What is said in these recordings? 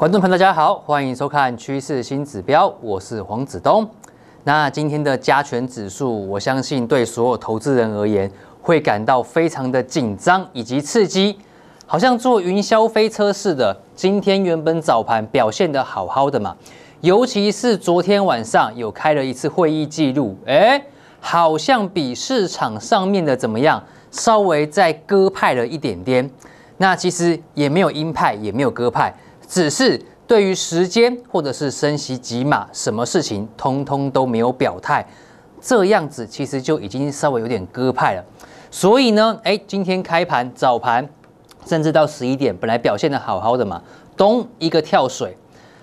观众朋友，大家好，欢迎收看《趋势新指标》，我是黄子东。那今天的加权指数，我相信对所有投资人而言，会感到非常的紧张以及刺激，好像坐云霄飞车似的。今天原本早盘表现的好好的嘛，尤其是昨天晚上有开了一次会议记录，哎，好像比市场上面的怎么样，稍微再鸽派了一点点。那其实也没有鹰派，也没有鸽派。只是对于时间或者是升息几码，什么事情通通都没有表态，这样子其实就已经稍微有点割派了。所以呢，哎，今天开盘早盘，甚至到十一点，本来表现的好好的嘛，咚一个跳水。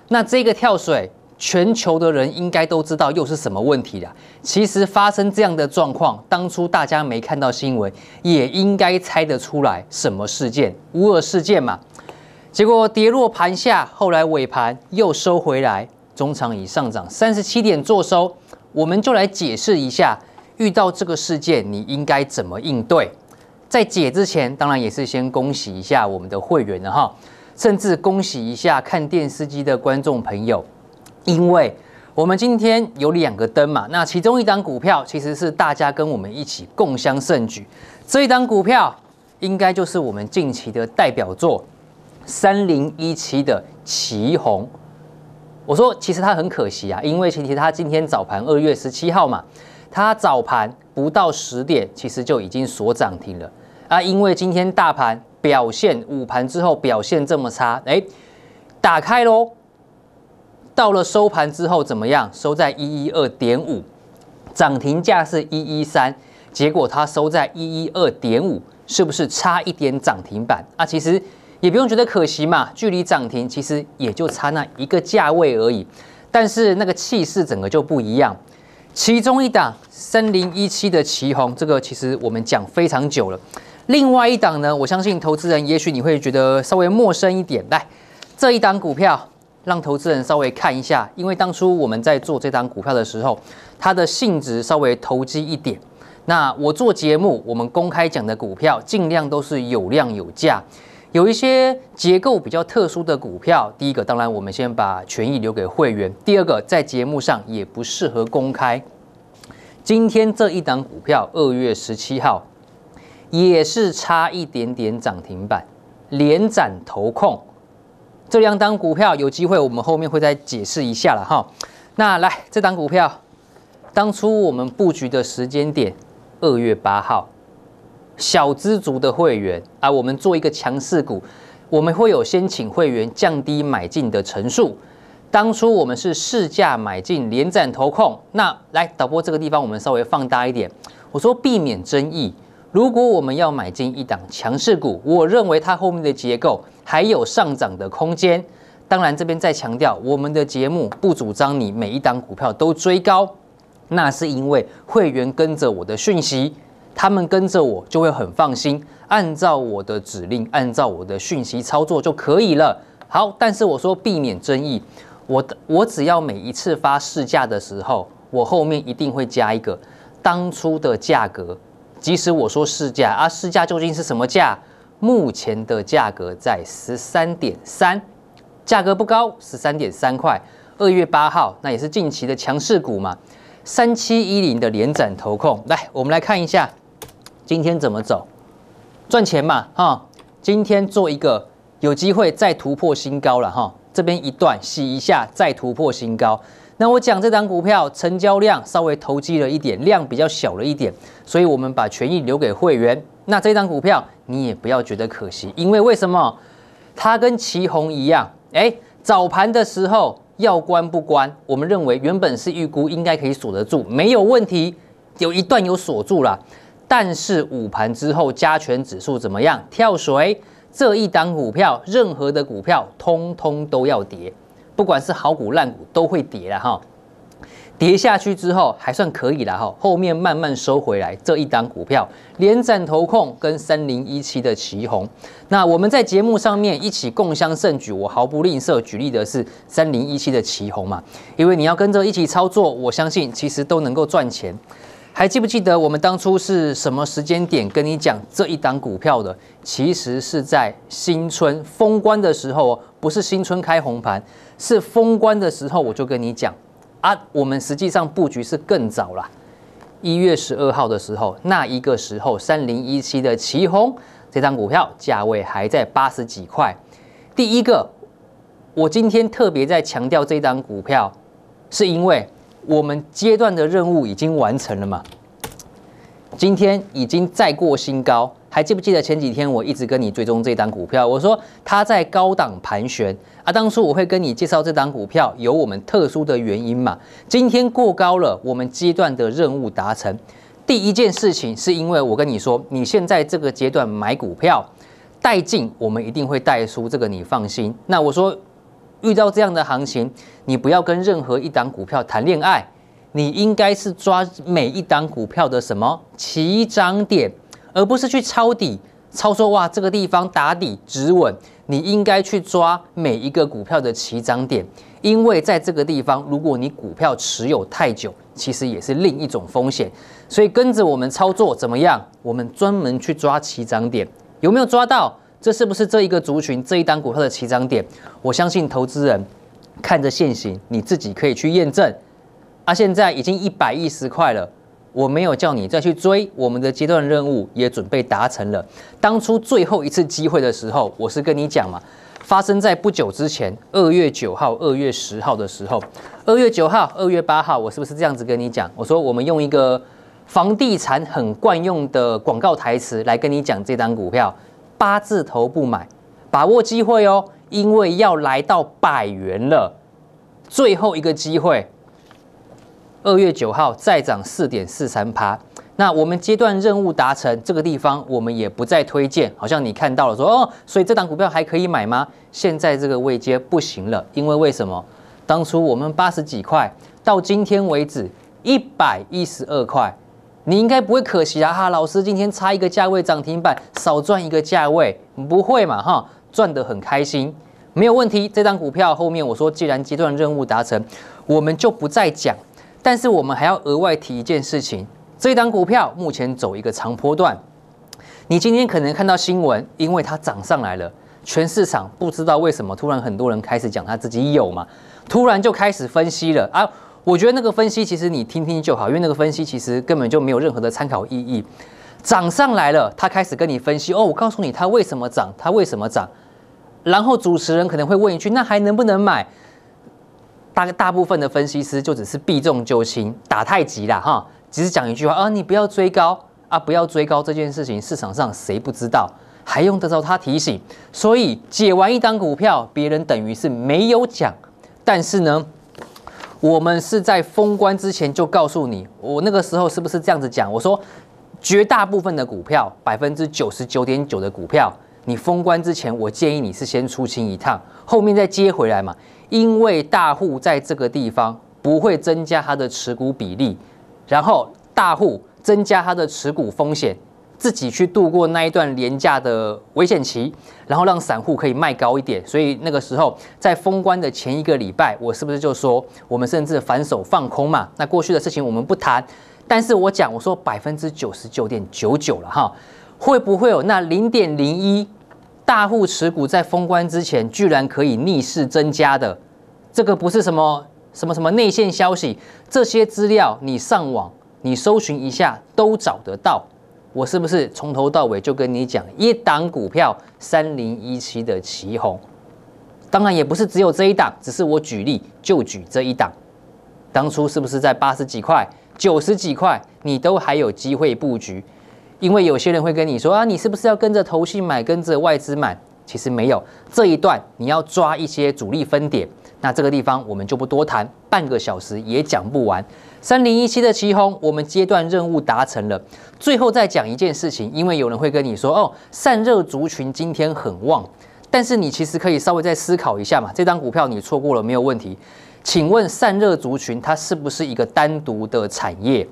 那这个跳水，全球的人应该都知道又是什么问题了。其实发生这样的状况，当初大家没看到新闻，也应该猜得出来什么事件，乌尔事件嘛。结果跌落盘下，后来尾盘又收回来，中场以上涨三十七点做收。我们就来解释一下，遇到这个事件你应该怎么应对。在解之前，当然也是先恭喜一下我们的会员了哈，甚至恭喜一下看电视机的观众朋友，因为我们今天有两个灯嘛，那其中一张股票其实是大家跟我们一起共襄盛举，这一张股票应该就是我们近期的代表作。三零一七的旗红。我说其实他很可惜啊，因为其实他今天早盘二月十七号嘛，他早盘不到十点，其实就已经锁涨停了啊。因为今天大盘表现，午盘之后表现这么差，哎，打开喽，到了收盘之后怎么样？收在一一二点五，涨停价是一一三，结果它收在一一二点五，是不是差一点涨停板啊？其实。也不用觉得可惜嘛，距离涨停其实也就差那一个价位而已，但是那个气势整个就不一样。其中一档森林一期的旗宏，这个其实我们讲非常久了。另外一档呢，我相信投资人也许你会觉得稍微陌生一点。来，这一档股票让投资人稍微看一下，因为当初我们在做这档股票的时候，它的性质稍微投机一点。那我做节目，我们公开讲的股票尽量都是有量有价。有一些结构比较特殊的股票，第一个当然我们先把权益留给会员，第二个在节目上也不适合公开。今天这一档股票二月十七号也是差一点点涨停板，连斩头控。这两档股票有机会我们后面会再解释一下了哈。那来这档股票，当初我们布局的时间点二月八号。小资族的会员啊，我们做一个强势股，我们会有先请会员降低买进的成数。当初我们是市价买进，连斩投控。那来导播这个地方，我们稍微放大一点。我说避免争议，如果我们要买进一档强势股，我认为它后面的结构还有上涨的空间。当然这边再强调，我们的节目不主张你每一档股票都追高，那是因为会员跟着我的讯息。他们跟着我就会很放心，按照我的指令，按照我的讯息操作就可以了。好，但是我说避免争议，我我只要每一次发市价的时候，我后面一定会加一个当初的价格，即使我说市价啊，市价究竟是什么价？目前的价格在十三点三，价格不高，十三点三块。二月八号，那也是近期的强势股嘛，三七一零的连展投控，来，我们来看一下。今天怎么走？赚钱嘛，哈！今天做一个有机会再突破新高了，哈！这边一段洗一下，再突破新高。那我讲这档股票成交量稍微投机了一点，量比较小了一点，所以我们把权益留给会员。那这档股票你也不要觉得可惜，因为为什么？它跟旗红一样，哎，早盘的时候要关不关？我们认为原本是预估应该可以锁得住，没有问题，有一段有锁住了。但是午盘之后加权指数怎么样？跳水，这一档股票，任何的股票通通都要跌，不管是好股烂股都会跌了哈。跌下去之后还算可以了哈，后面慢慢收回来。这一档股票，连展投控跟三零一七的旗红。那我们在节目上面一起共襄盛举，我毫不吝啬举例的是三零一七的旗红嘛，因为你要跟着一起操作，我相信其实都能够赚钱。还记不记得我们当初是什么时间点跟你讲这一档股票的？其实是在新春封关的时候，不是新春开红盘，是封关的时候，我就跟你讲啊，我们实际上布局是更早了，一月十二号的时候，那一个时候三零一七的旗红这张股票价位还在八十几块。第一个，我今天特别在强调这张股票，是因为。我们阶段的任务已经完成了嘛？今天已经再过新高，还记不记得前几天我一直跟你追踪这档股票？我说它在高档盘旋啊。当初我会跟你介绍这档股票，有我们特殊的原因嘛？今天过高了，我们阶段的任务达成。第一件事情是因为我跟你说，你现在这个阶段买股票，带进我们一定会带出，这个你放心。那我说。遇到这样的行情，你不要跟任何一档股票谈恋爱，你应该是抓每一档股票的什么起涨点，而不是去抄底操作。哇，这个地方打底止稳，你应该去抓每一个股票的起涨点，因为在这个地方，如果你股票持有太久，其实也是另一种风险。所以跟着我们操作怎么样？我们专门去抓起涨点，有没有抓到？这是不是这一个族群这一单股票的起涨点？我相信投资人看着现行，你自己可以去验证。啊，现在已经一百一十块了，我没有叫你再去追，我们的阶段任务也准备达成了。当初最后一次机会的时候，我是跟你讲嘛，发生在不久之前，二月九号、二月十号的时候，二月九号、二月八号，我是不是这样子跟你讲？我说我们用一个房地产很惯用的广告台词来跟你讲这单股票。八字头不买，把握机会哦，因为要来到百元了，最后一个机会。二月九号再涨四点四三趴，那我们阶段任务达成，这个地方我们也不再推荐。好像你看到了，说哦，所以这档股票还可以买吗？现在这个位阶不行了，因为为什么？当初我们八十几块，到今天为止一百一十二块。你应该不会可惜啊哈，老师今天差一个价位涨停板，少赚一个价位，不会嘛哈，赚得很开心，没有问题。这张股票后面我说，既然阶段任务达成，我们就不再讲。但是我们还要额外提一件事情，这张股票目前走一个长波段，你今天可能看到新闻，因为它涨上来了，全市场不知道为什么突然很多人开始讲他自己有嘛，突然就开始分析了啊。我觉得那个分析其实你听听就好，因为那个分析其实根本就没有任何的参考意义。涨上来了，他开始跟你分析哦，我告诉你他为什么涨，他为什么涨。然后主持人可能会问一句：那还能不能买？大概大部分的分析师就只是避重就轻，打太极了哈，只是讲一句话：啊，你不要追高啊，不要追高这件事情市场上谁不知道？还用得着他提醒？所以解完一档股票，别人等于是没有讲，但是呢？我们是在封关之前就告诉你，我那个时候是不是这样子讲？我说，绝大部分的股票，百分之九十九点九的股票，你封关之前，我建议你是先出清一趟，后面再接回来嘛。因为大户在这个地方不会增加他的持股比例，然后大户增加他的持股风险。自己去度过那一段廉价的危险期，然后让散户可以卖高一点。所以那个时候在封关的前一个礼拜，我是不是就说我们甚至反手放空嘛？那过去的事情我们不谈，但是我讲我说百分之九十九点九九了哈，会不会有那零点零一大户持股在封关之前居然可以逆势增加的？这个不是什么什么什么内线消息，这些资料你上网你搜寻一下都找得到。我是不是从头到尾就跟你讲一档股票三零一七的起红？当然也不是只有这一档，只是我举例就举这一档。当初是不是在八十几块、九十几块，你都还有机会布局？因为有些人会跟你说啊，你是不是要跟着投信买、跟着外资买？其实没有这一段，你要抓一些主力分点。那这个地方我们就不多谈，半个小时也讲不完。三零一七的起哄，我们阶段任务达成了。最后再讲一件事情，因为有人会跟你说：“哦，散热族群今天很旺。”但是你其实可以稍微再思考一下嘛。这张股票你错过了没有问题？请问散热族群它是不是一个单独的产业？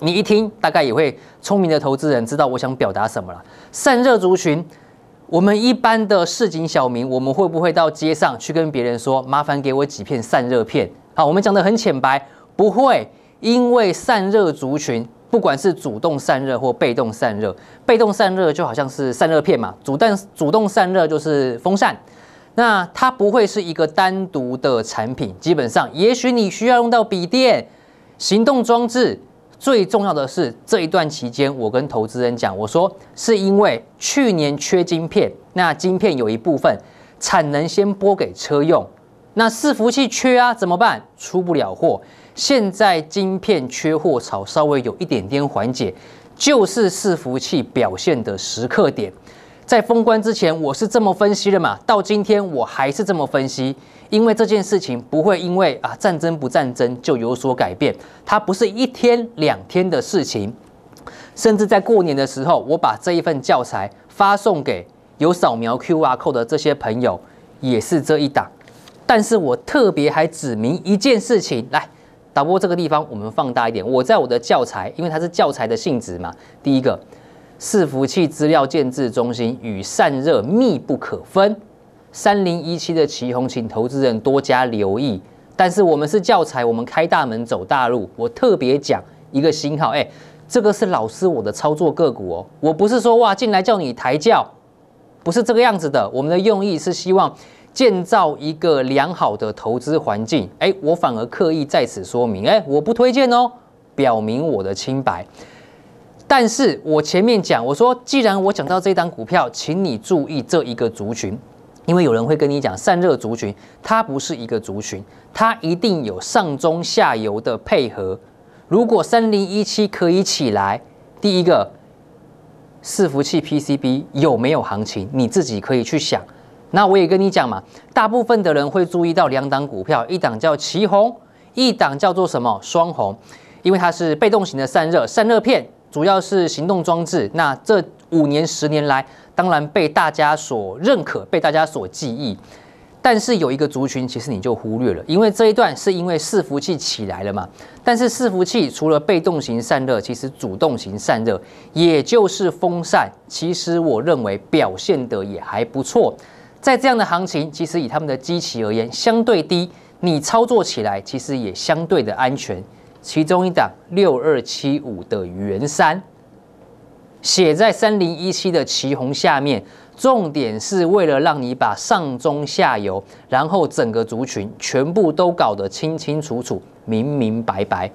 你一听大概也会聪明的投资人知道我想表达什么了。散热族群，我们一般的市井小民，我们会不会到街上去跟别人说：“麻烦给我几片散热片？”好，我们讲的很浅白。不会，因为散热族群，不管是主动散热或被动散热，被动散热就好像是散热片嘛，主动主动散热就是风扇，那它不会是一个单独的产品。基本上，也许你需要用到笔电、行动装置。最重要的是这一段期间，我跟投资人讲，我说是因为去年缺晶片，那晶片有一部分产能先拨给车用，那伺服器缺啊，怎么办？出不了货。现在晶片缺货潮稍微有一点点缓解，就是伺服器表现的时刻点。在封关之前，我是这么分析的嘛？到今天我还是这么分析，因为这件事情不会因为啊战争不战争就有所改变，它不是一天两天的事情。甚至在过年的时候，我把这一份教材发送给有扫描 QR code 的这些朋友，也是这一档。但是我特别还指明一件事情来。打过这个地方，我们放大一点。我在我的教材，因为它是教材的性质嘛。第一个，伺服器资料建置中心与散热密不可分。三零一七的旗红，请投资人多加留意。但是我们是教材，我们开大门走大路。我特别讲一个信号，哎，这个是老师我的操作个股哦。我不是说哇进来叫你抬轿，不是这个样子的。我们的用意是希望。建造一个良好的投资环境，哎，我反而刻意在此说明，哎，我不推荐哦，表明我的清白。但是我前面讲，我说，既然我讲到这张档股票，请你注意这一个族群，因为有人会跟你讲散热族群，它不是一个族群，它一定有上中下游的配合。如果三零一七可以起来，第一个伺服器 PCB 有没有行情，你自己可以去想。那我也跟你讲嘛，大部分的人会注意到两档股票，一档叫旗红，一档叫做什么双红，因为它是被动型的散热，散热片主要是行动装置。那这五年十年来，当然被大家所认可，被大家所记忆。但是有一个族群，其实你就忽略了，因为这一段是因为伺服器起来了嘛。但是伺服器除了被动型散热，其实主动型散热，也就是风扇，其实我认为表现得也还不错。在这样的行情，其实以他们的基期而言相对低，你操作起来其实也相对的安全。其中一档六二七五的元山，写在三零一七的旗红下面，重点是为了让你把上中下游，然后整个族群全部都搞得清清楚楚、明明白白。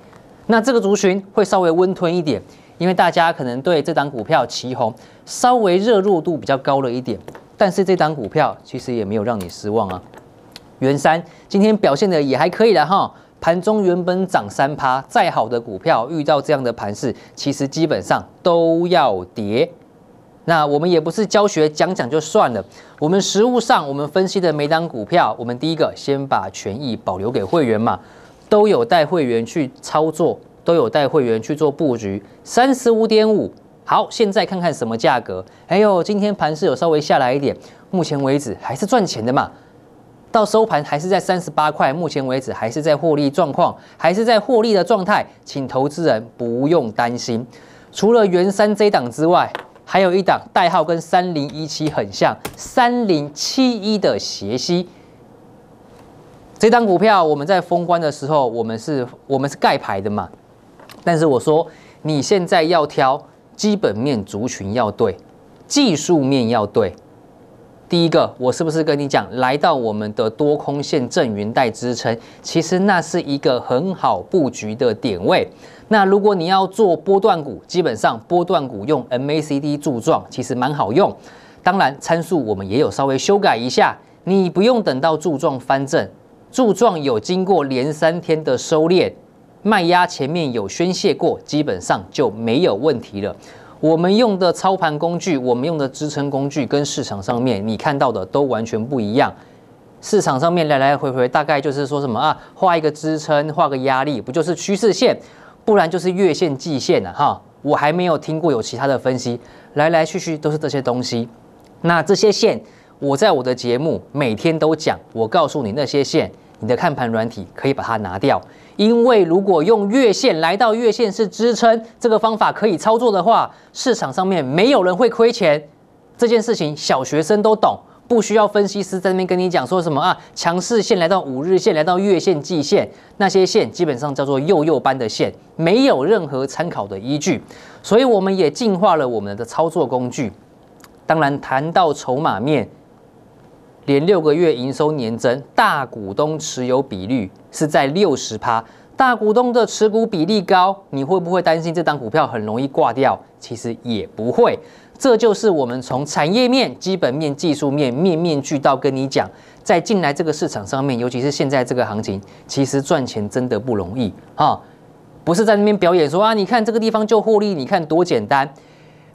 那这个族群会稍微温吞一点，因为大家可能对这档股票旗红稍微热热度比较高了一点。但是这档股票其实也没有让你失望啊，元山今天表现的也还可以了哈，盘中原本涨三趴，再好的股票遇到这样的盘势，其实基本上都要跌。那我们也不是教学讲讲就算了，我们实物上我们分析的每档股票，我们第一个先把权益保留给会员嘛，都有带会员去操作，都有带会员去做布局，三十五点五。好，现在看看什么价格？哎呦，今天盘是有稍微下来一点，目前为止还是赚钱的嘛。到收盘还是在三十八块，目前为止还是在获利状况，还是在获利的状态，请投资人不用担心。除了元山这档之外，还有一档代号跟三零一七很像，三零七一的斜西。这档股票我们在封关的时候，我们是我们是盖牌的嘛。但是我说你现在要挑。基本面族群要对，技术面要对。第一个，我是不是跟你讲，来到我们的多空线正云带支撑，其实那是一个很好布局的点位。那如果你要做波段股，基本上波段股用 MACD 柱状其实蛮好用，当然参数我们也有稍微修改一下。你不用等到柱状翻正，柱状有经过连三天的收敛。卖压前面有宣泄过，基本上就没有问题了。我们用的操盘工具，我们用的支撑工具，跟市场上面你看到的都完全不一样。市场上面来来回回，大概就是说什么啊？画一个支撑，画个压力，不就是趋势线？不然就是月线、季线啊？哈，我还没有听过有其他的分析，来来去去都是这些东西。那这些线，我在我的节目每天都讲，我告诉你那些线，你的看盘软体可以把它拿掉。因为如果用月线来到月线是支撑这个方法可以操作的话，市场上面没有人会亏钱。这件事情小学生都懂，不需要分析师在那边跟你讲说什么啊。强势线来到五日线，来到月线、季线，那些线基本上叫做幼幼般的线，没有任何参考的依据。所以我们也进化了我们的操作工具。当然，谈到筹码面。连六个月营收年增，大股东持有比率是在六十趴，大股东的持股比例高，你会不会担心这档股票很容易挂掉？其实也不会，这就是我们从产业面、基本面、技术面面面俱到跟你讲，在进来这个市场上面，尤其是现在这个行情，其实赚钱真的不容易哈，不是在那边表演说啊，你看这个地方就获利，你看多简单。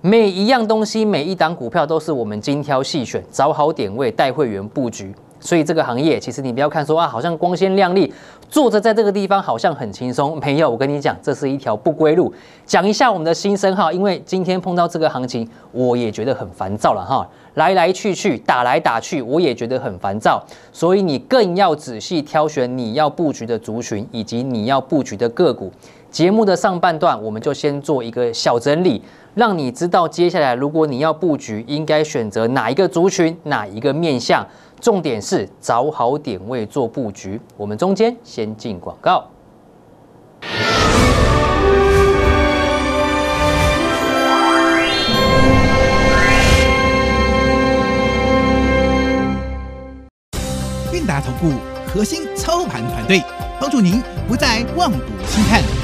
每一样东西，每一档股票都是我们精挑细选，找好点位，带会员布局。所以这个行业，其实你不要看说啊，好像光鲜亮丽，坐着在这个地方好像很轻松。没有，我跟你讲，这是一条不归路。讲一下我们的心声哈，因为今天碰到这个行情，我也觉得很烦躁了哈。来来去去，打来打去，我也觉得很烦躁。所以你更要仔细挑选你要布局的族群，以及你要布局的个股。节目的上半段，我们就先做一个小整理，让你知道接下来如果你要布局，应该选择哪一个族群，哪一个面向。重点是找好点位做布局。我们中间先进广告。韵达投顾核心操盘团队，帮助您不再望股兴叹。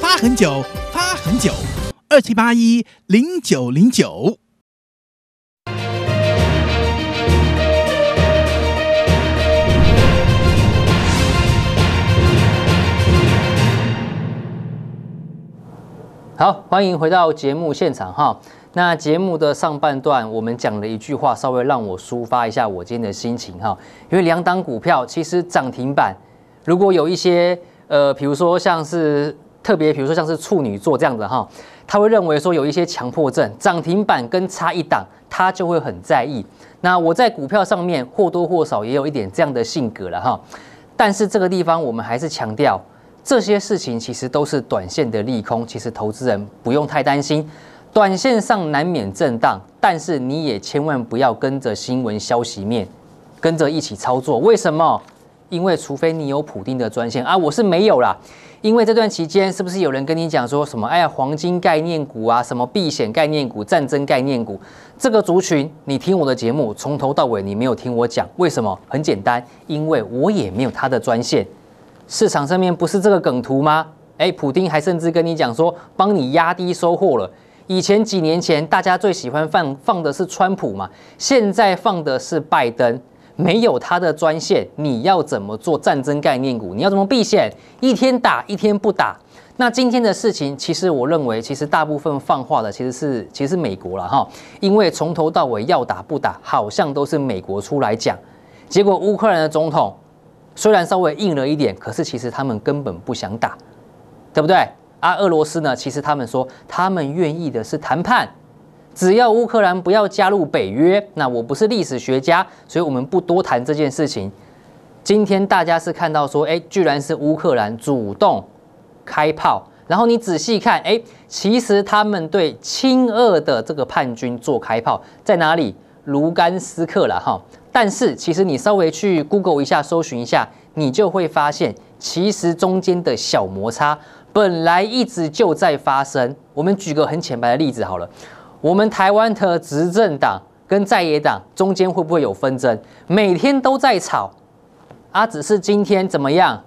发很久，发很久，二七八一零九零九。好，欢迎回到节目现场哈。那节目的上半段，我们讲了一句话，稍微让我抒发一下我今天的心情哈。因为两档股票其实涨停板，如果有一些呃，比如说像是。特别比如说像是处女座这样子哈，他会认为说有一些强迫症，涨停板跟差一档他就会很在意。那我在股票上面或多或少也有一点这样的性格了哈。但是这个地方我们还是强调，这些事情其实都是短线的利空，其实投资人不用太担心，短线上难免震荡，但是你也千万不要跟着新闻消息面跟着一起操作。为什么？因为除非你有普丁的专线啊，我是没有啦。因为这段期间，是不是有人跟你讲说什么？哎呀，黄金概念股啊，什么避险概念股、战争概念股，这个族群，你听我的节目从头到尾，你没有听我讲，为什么？很简单，因为我也没有他的专线。市场上面不是这个梗图吗？哎，普丁还甚至跟你讲说，帮你压低收获了。以前几年前，大家最喜欢放放的是川普嘛，现在放的是拜登。没有它的专线，你要怎么做战争概念股？你要怎么避险？一天打一天不打？那今天的事情，其实我认为，其实大部分放话的其实是其实美国了哈，因为从头到尾要打不打，好像都是美国出来讲。结果乌克兰的总统虽然稍微硬了一点，可是其实他们根本不想打，对不对？啊，俄罗斯呢，其实他们说他们愿意的是谈判。只要乌克兰不要加入北约，那我不是历史学家，所以我们不多谈这件事情。今天大家是看到说，哎，居然是乌克兰主动开炮，然后你仔细看，哎，其实他们对亲俄的这个叛军做开炮在哪里？卢甘斯克了哈。但是其实你稍微去 Google 一下搜寻一下，你就会发现，其实中间的小摩擦本来一直就在发生。我们举个很浅白的例子好了。我们台湾的执政党跟在野党中间会不会有纷争？每天都在吵，啊，只是今天怎么样？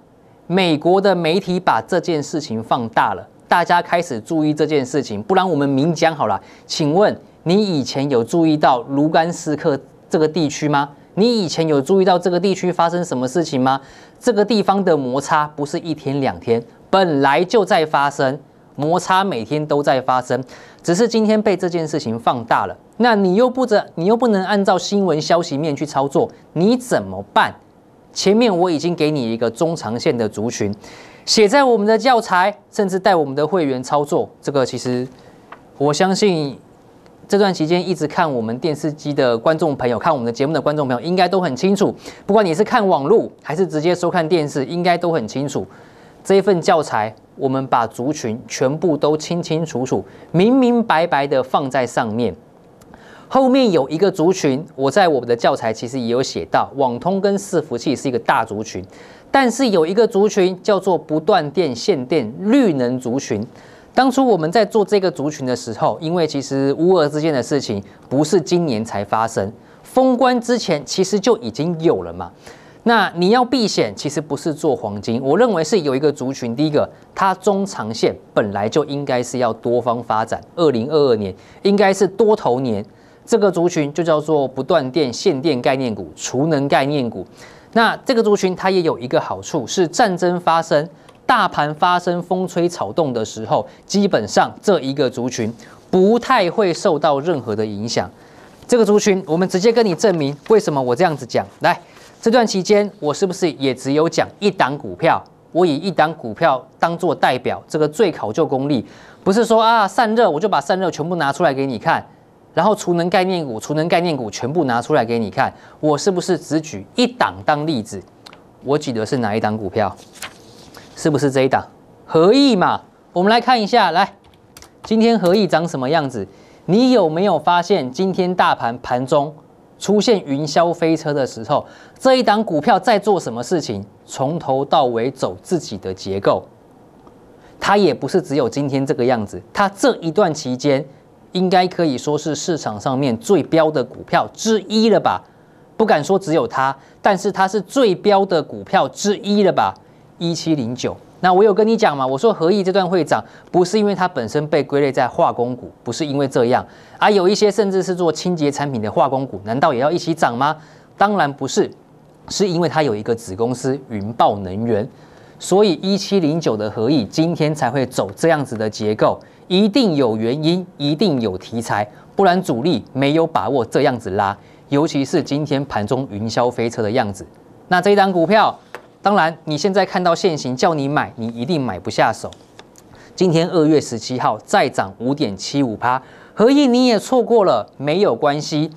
美国的媒体把这件事情放大了，大家开始注意这件事情。不然我们明讲好了，请问你以前有注意到卢甘斯克这个地区吗？你以前有注意到这个地区发生什么事情吗？这个地方的摩擦不是一天两天，本来就在发生，摩擦每天都在发生。只是今天被这件事情放大了，那你又不着，你又不能按照新闻消息面去操作，你怎么办？前面我已经给你一个中长线的族群，写在我们的教材，甚至带我们的会员操作。这个其实我相信，这段期间一直看我们电视机的观众朋友，看我们的节目的观众朋友，应该都很清楚。不管你是看网络还是直接收看电视，应该都很清楚这一份教材。我们把族群全部都清清楚楚、明明白白的放在上面。后面有一个族群，我在我们的教材其实也有写到，网通跟伺服器是一个大族群，但是有一个族群叫做不断电、限电、绿能族群。当初我们在做这个族群的时候，因为其实乌俄之间的事情不是今年才发生，封关之前其实就已经有了嘛。那你要避险，其实不是做黄金，我认为是有一个族群。第一个，它中长线本来就应该是要多方发展，二零二二年应该是多头年。这个族群就叫做不断电、限电概念股、储能概念股。那这个族群它也有一个好处，是战争发生、大盘发生风吹草动的时候，基本上这一个族群不太会受到任何的影响。这个族群，我们直接跟你证明为什么我这样子讲来。这段期间，我是不是也只有讲一档股票？我以一档股票当做代表，这个最考究功力，不是说啊散热我就把散热全部拿出来给你看，然后储能概念股、储能概念股全部拿出来给你看，我是不是只举一档当例子？我举的是哪一档股票？是不是这一档？合意嘛？我们来看一下，来，今天合意长什么样子？你有没有发现今天大盘盘中？出现云霄飞车的时候，这一档股票在做什么事情？从头到尾走自己的结构，它也不是只有今天这个样子。它这一段期间，应该可以说是市场上面最标的股票之一了吧？不敢说只有它，但是它是最标的股票之一了吧？一七零九。那我有跟你讲嘛？我说合意这段会涨，不是因为它本身被归类在化工股，不是因为这样。啊，有一些甚至是做清洁产品的化工股，难道也要一起涨吗？当然不是，是因为它有一个子公司云豹能源，所以一七零九的合意今天才会走这样子的结构，一定有原因，一定有题材，不然主力没有把握这样子拉，尤其是今天盘中云霄飞车的样子，那这一档股票。当然，你现在看到现行叫你买，你一定买不下手。今天二月十七号再涨五点七五趴，何意你也错过了，没有关系。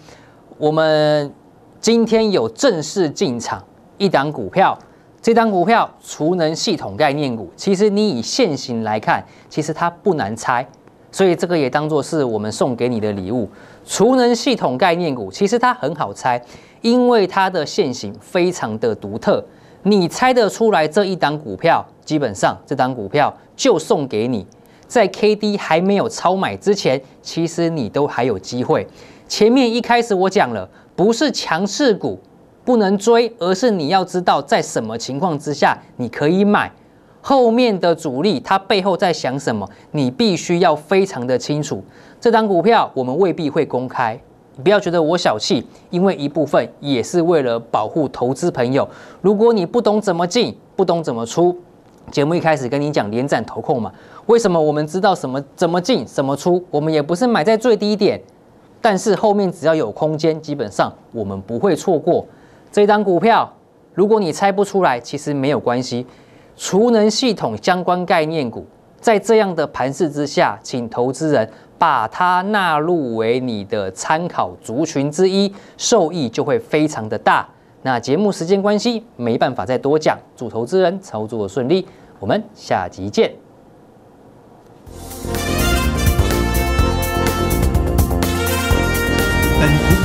我们今天有正式进场一档股票，这档股票储能系统概念股。其实你以现行来看，其实它不难猜，所以这个也当做是我们送给你的礼物。储能系统概念股其实它很好猜，因为它的现行非常的独特。你猜得出来这一档股票，基本上这档股票就送给你。在 KD 还没有超买之前，其实你都还有机会。前面一开始我讲了，不是强势股不能追，而是你要知道在什么情况之下你可以买。后面的主力他背后在想什么，你必须要非常的清楚。这档股票我们未必会公开。不要觉得我小气，因为一部分也是为了保护投资朋友。如果你不懂怎么进，不懂怎么出，节目一开始跟你讲连斩投控嘛。为什么我们知道什么怎么进，什么出？我们也不是买在最低点，但是后面只要有空间，基本上我们不会错过这张股票。如果你猜不出来，其实没有关系。储能系统相关概念股，在这样的盘势之下，请投资人。把它纳入为你的参考族群之一，受益就会非常的大。那节目时间关系，没办法再多讲，祝投资人操作顺利，我们下集见。